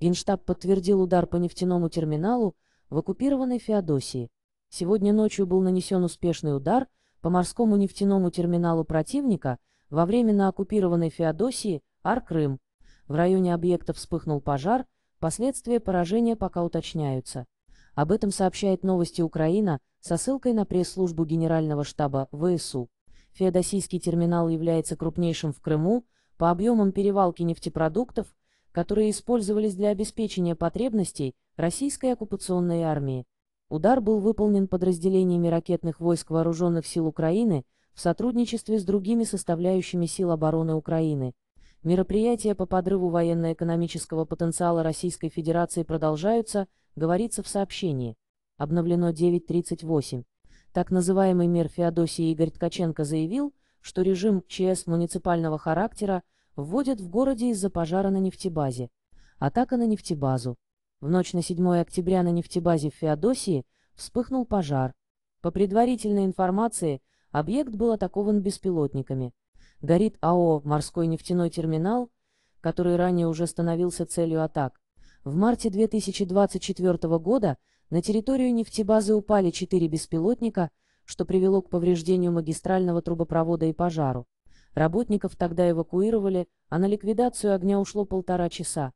Генштаб подтвердил удар по нефтяному терминалу в оккупированной Феодосии. Сегодня ночью был нанесен успешный удар по морскому нефтяному терминалу противника во временно оккупированной Феодосии Ар-Крым. В районе объекта вспыхнул пожар, последствия поражения пока уточняются. Об этом сообщает новости Украина со ссылкой на пресс-службу Генерального штаба ВСУ. Феодосийский терминал является крупнейшим в Крыму по объемам перевалки нефтепродуктов которые использовались для обеспечения потребностей российской оккупационной армии. Удар был выполнен подразделениями ракетных войск Вооруженных сил Украины в сотрудничестве с другими составляющими сил обороны Украины. Мероприятия по подрыву военно-экономического потенциала Российской Федерации продолжаются, говорится в сообщении. Обновлено 9.38. Так называемый мэр Феодосии Игорь Ткаченко заявил, что режим ЧС муниципального характера – вводят в городе из-за пожара на нефтебазе. Атака на нефтебазу. В ночь на 7 октября на нефтебазе в Феодосии вспыхнул пожар. По предварительной информации, объект был атакован беспилотниками. Горит АО «Морской нефтяной терминал», который ранее уже становился целью атак. В марте 2024 года на территорию нефтебазы упали четыре беспилотника, что привело к повреждению магистрального трубопровода и пожару. Работников тогда эвакуировали, а на ликвидацию огня ушло полтора часа.